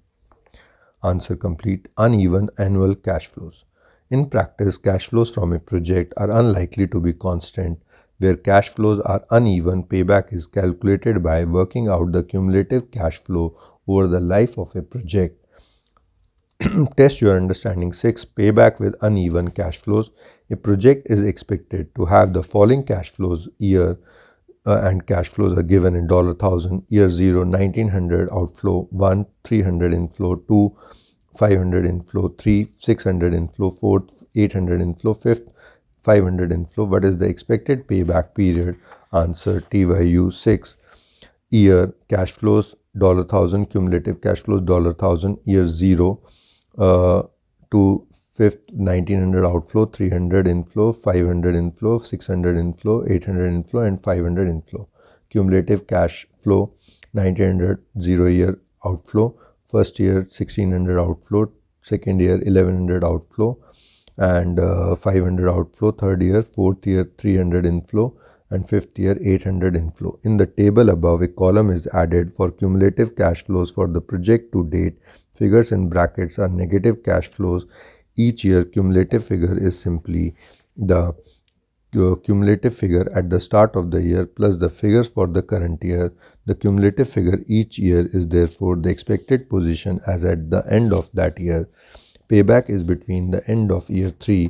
Answer complete uneven annual cash flows. In practice, cash flows from a project are unlikely to be constant. Where cash flows are uneven, payback is calculated by working out the cumulative cash flow over the life of a project test your understanding. 6. Payback with uneven cash flows. A project is expected to have the following cash flows year uh, and cash flows are given in dollar thousand year 0 1900 outflow 1 300 inflow 2 500 inflow 3 600 inflow 4 800 inflow 5th 500 inflow what is the expected payback period answer tyu 6 year cash flows dollar thousand cumulative cash flows dollar thousand year 0 uh, to fifth 1900 outflow, 300 inflow, 500 inflow, 600 inflow, 800 inflow, and 500 inflow. Cumulative cash flow 1900 zero year outflow, first year 1600 outflow, second year 1100 outflow, and uh, 500 outflow, third year, fourth year 300 inflow, and fifth year 800 inflow. In the table above, a column is added for cumulative cash flows for the project to date figures in brackets are negative cash flows each year cumulative figure is simply the uh, cumulative figure at the start of the year plus the figures for the current year the cumulative figure each year is therefore the expected position as at the end of that year payback is between the end of year 3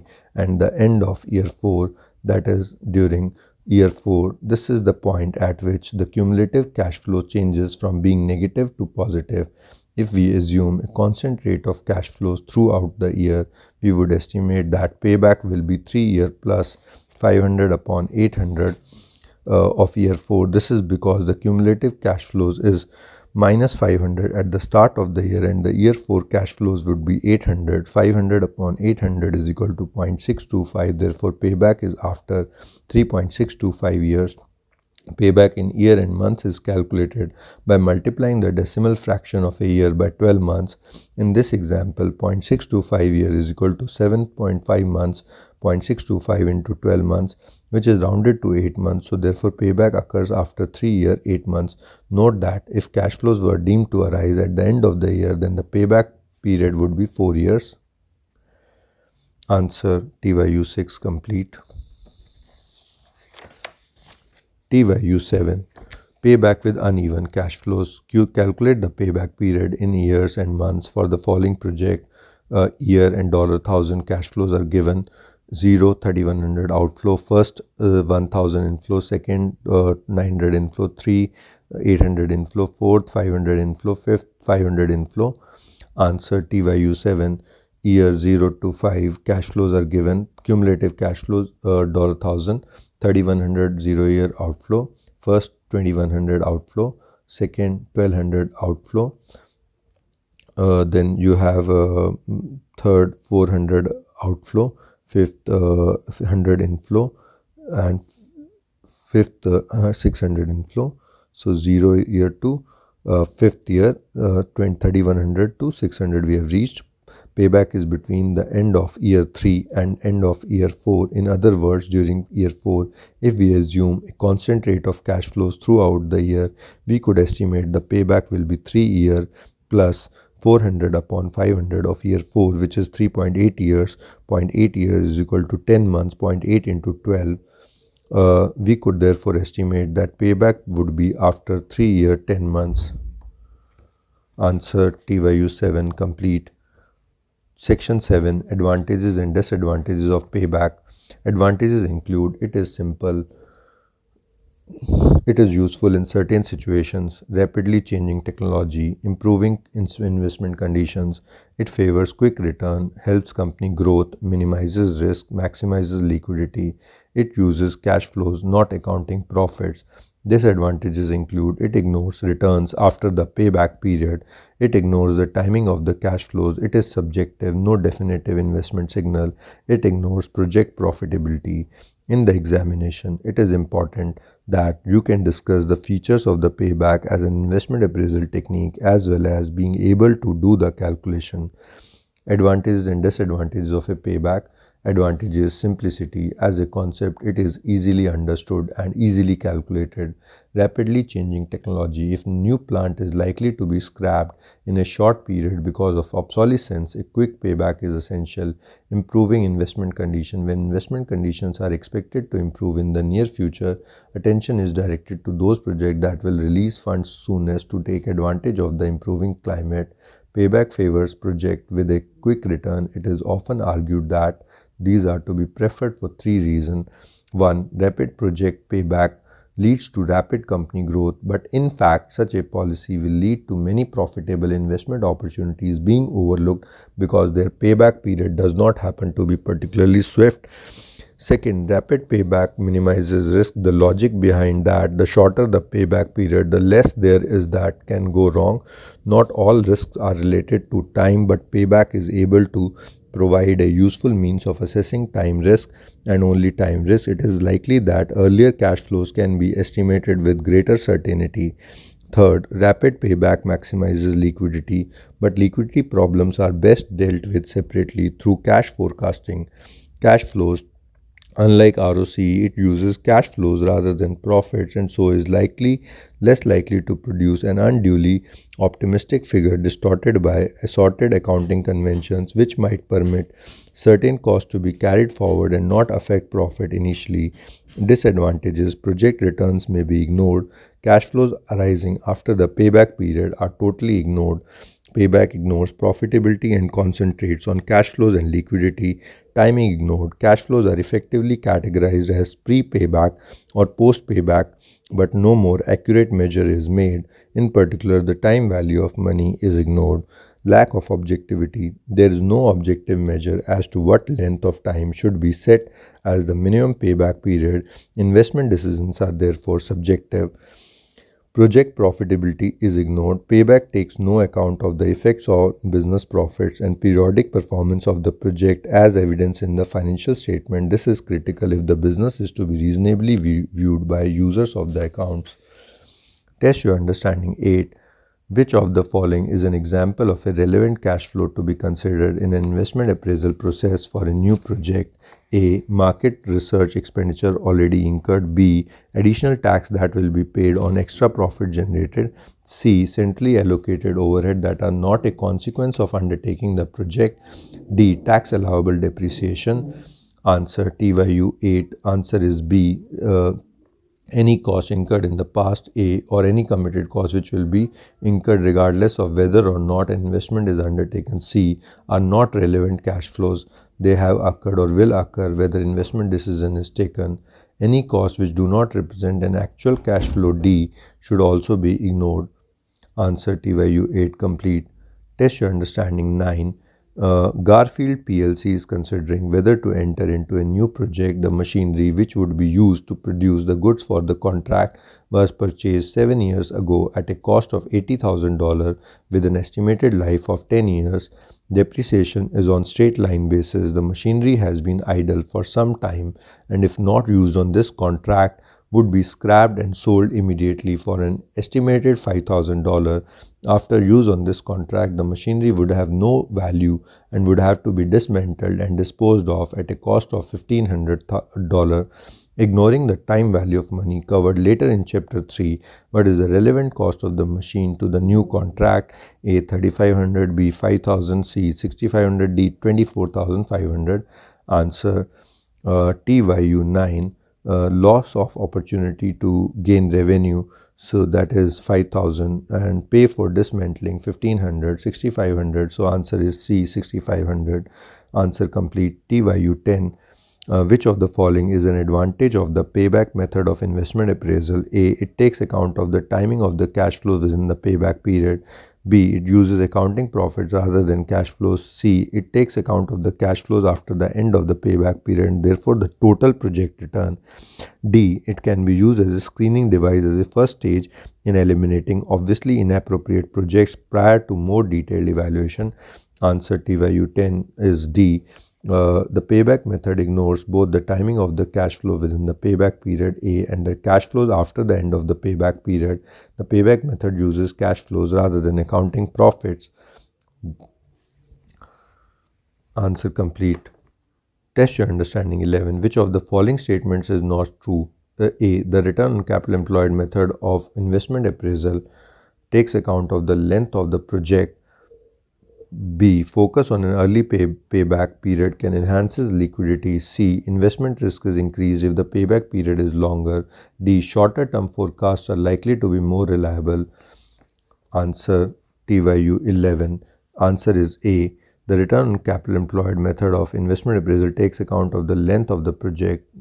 and the end of year 4 that is during year 4 this is the point at which the cumulative cash flow changes from being negative to positive if we assume a constant rate of cash flows throughout the year, we would estimate that payback will be 3 year plus 500 upon 800 uh, of year 4. This is because the cumulative cash flows is minus 500 at the start of the year and the year 4 cash flows would be 800. 500 upon 800 is equal to 0.625. Therefore, payback is after 3.625 years Payback in year and months is calculated by multiplying the decimal fraction of a year by 12 months. In this example, 0.625 year is equal to 7.5 months, 0.625 into 12 months, which is rounded to 8 months. So therefore, payback occurs after 3 year 8 months. Note that if cash flows were deemed to arise at the end of the year, then the payback period would be 4 years. Answer TYU6 complete. T value 7. Payback with uneven cash flows. calculate the payback period in years and months for the following project. Uh, year and dollar thousand cash flows are given. 0, 3100 outflow, first uh, 1000 inflow, second uh, 900 inflow, 3, 800 inflow, fourth 500 inflow, fifth 500 inflow. Answer T value 7 year 0 to 5 cash flows are given cumulative cash flows uh, dollar thousand 3100 zero year outflow, first 2100 outflow, second 1200 outflow, uh, then you have uh, third 400 outflow, fifth uh, 100 inflow, and fifth uh, 600 inflow. So 0 year to uh, fifth year uh, to 600 we have reached Payback is between the end of year 3 and end of year 4. In other words, during year 4, if we assume a constant rate of cash flows throughout the year, we could estimate the payback will be 3 year plus 400 upon 500 of year 4 which is 3.8 years 0.8 years is equal to 10 months 0.8 into 12 uh, we could therefore estimate that payback would be after 3 year 10 months answer t 7 complete Section 7 Advantages and Disadvantages of Payback. Advantages include it is simple, it is useful in certain situations, rapidly changing technology, improving investment conditions. It favors quick return, helps company growth, minimizes risk, maximizes liquidity. It uses cash flows, not accounting profits. Disadvantages include it ignores returns after the payback period, it ignores the timing of the cash flows, it is subjective, no definitive investment signal, it ignores project profitability. In the examination, it is important that you can discuss the features of the payback as an investment appraisal technique as well as being able to do the calculation. Advantages and disadvantages of a payback advantages simplicity as a concept it is easily understood and easily calculated rapidly changing technology if new plant is likely to be scrapped in a short period because of obsolescence a quick payback is essential improving investment condition when investment conditions are expected to improve in the near future attention is directed to those projects that will release funds soonest to take advantage of the improving climate payback favors project with a quick return it is often argued that these are to be preferred for three reasons. One, rapid project payback leads to rapid company growth, but in fact, such a policy will lead to many profitable investment opportunities being overlooked because their payback period does not happen to be particularly swift. Second, rapid payback minimizes risk. The logic behind that, the shorter the payback period, the less there is that can go wrong. Not all risks are related to time, but payback is able to provide a useful means of assessing time risk and only time risk, it is likely that earlier cash flows can be estimated with greater certainty. Third, rapid payback maximizes liquidity, but liquidity problems are best dealt with separately through cash forecasting. Cash flows Unlike ROC, it uses cash flows rather than profits and so is likely less likely to produce an unduly optimistic figure distorted by assorted accounting conventions which might permit certain costs to be carried forward and not affect profit initially. Disadvantages project returns may be ignored, cash flows arising after the payback period are totally ignored. Payback ignores profitability and concentrates on cash flows and liquidity timing ignored. Cash flows are effectively categorized as pre payback or post payback, but no more accurate measure is made. In particular, the time value of money is ignored. Lack of objectivity. There is no objective measure as to what length of time should be set as the minimum payback period. Investment decisions are therefore subjective. Project profitability is ignored. Payback takes no account of the effects on business profits and periodic performance of the project as evidence in the financial statement. This is critical if the business is to be reasonably viewed by users of the accounts. Test your understanding 8. Which of the following is an example of a relevant cash flow to be considered in an investment appraisal process for a new project? A. Market research expenditure already incurred. B. Additional tax that will be paid on extra profit generated. C. Centrally allocated overhead that are not a consequence of undertaking the project. D. Tax allowable depreciation. Answer TYU 8. Answer is B. Uh, any cost incurred in the past A or any committed cost which will be incurred regardless of whether or not an investment is undertaken C are not relevant cash flows they have occurred or will occur whether investment decision is taken any cost which do not represent an actual cash flow D should also be ignored answer T 8 complete test your understanding 9 uh, Garfield PLC is considering whether to enter into a new project. The machinery which would be used to produce the goods for the contract was purchased seven years ago at a cost of $80,000 with an estimated life of 10 years. Depreciation is on straight line basis. The machinery has been idle for some time and if not used on this contract would be scrapped and sold immediately for an estimated $5,000 after use on this contract, the machinery would have no value and would have to be dismantled and disposed of at a cost of $1,500, ignoring the time value of money covered later in Chapter 3, but is the relevant cost of the machine to the new contract A 3500, B 5000, C 6500, D 24500. Answer uh, TYU 9 uh, loss of opportunity to gain revenue so that is 5000 and pay for dismantling 1500 6500 so answer is c 6500 answer complete tyu 10 uh, which of the following is an advantage of the payback method of investment appraisal? A. It takes account of the timing of the cash flows within the payback period. B. It uses accounting profits rather than cash flows. C. It takes account of the cash flows after the end of the payback period and therefore the total project return. D. It can be used as a screening device as a first stage in eliminating obviously inappropriate projects prior to more detailed evaluation. Answer T value 10 is D uh, the payback method ignores both the timing of the cash flow within the payback period A and the cash flows after the end of the payback period. The payback method uses cash flows rather than accounting profits. Answer complete. Test your understanding 11. Which of the following statements is not true? A. The return on capital employed method of investment appraisal takes account of the length of the project B. Focus on an early pay, payback period can enhances liquidity. C. Investment risk is increased if the payback period is longer. D. Shorter term forecasts are likely to be more reliable. Answer T 11. Answer is A. The return on capital employed method of investment appraisal takes account of the length of the project.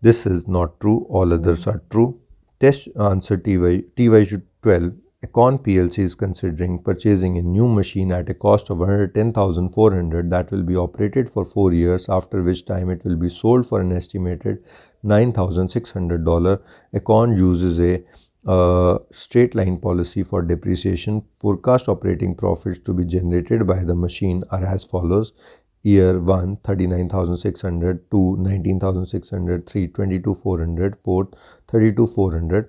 This is not true, all others are true. Test answer T value, 12. Econ PLC is considering purchasing a new machine at a cost of 110,400 that will be operated for 4 years after which time it will be sold for an estimated $9,600. Econ uses a uh, straight line policy for depreciation. Forecast operating profits to be generated by the machine are as follows year 1 39600 2 19600 3 400 4 32400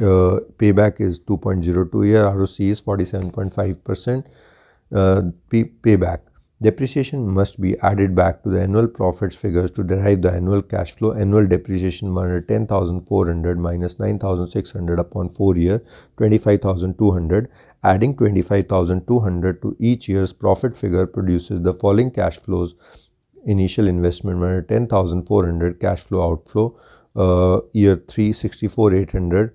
Uh, payback is 2.02 year, ROC is 47.5% uh, pay payback. Depreciation must be added back to the annual profits figures to derive the annual cash flow. Annual depreciation minus 10,400 minus 9,600 upon 4 year, 25,200. Adding 25,200 to each year's profit figure produces the following cash flows. Initial investment minus 10,400 cash flow outflow, uh, year 3, 64,800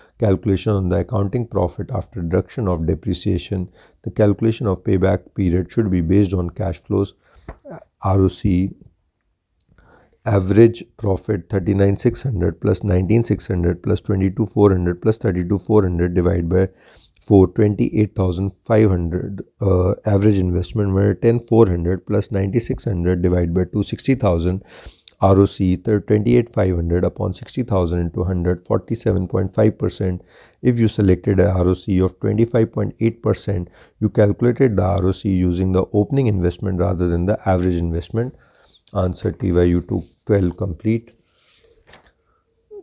calculation on the accounting profit after deduction of depreciation. The calculation of payback period should be based on cash flows, uh, ROC, average profit 39600 plus 19600 plus 22400 plus 32400 divided by four twenty eight thousand five hundred. uh, average investment where 10400 plus 9600 divided by 260000 ROC 28500 upon into 1475 percent if you selected a ROC of 25.8% you calculated the ROC using the opening investment rather than the average investment answer TYU to 12 complete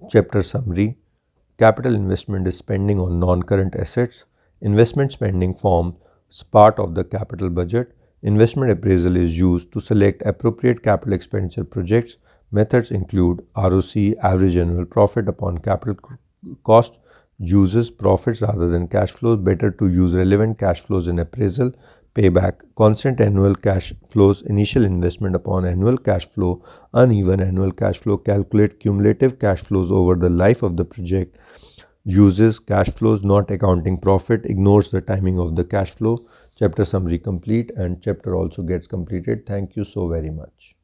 chapter summary capital investment is spending on non-current assets investment spending forms part of the capital budget investment appraisal is used to select appropriate capital expenditure projects Methods include ROC, average annual profit upon capital cost, uses profits rather than cash flows, better to use relevant cash flows in appraisal, payback, constant annual cash flows, initial investment upon annual cash flow, uneven annual cash flow, calculate cumulative cash flows over the life of the project, uses cash flows not accounting profit, ignores the timing of the cash flow, chapter summary complete and chapter also gets completed. Thank you so very much.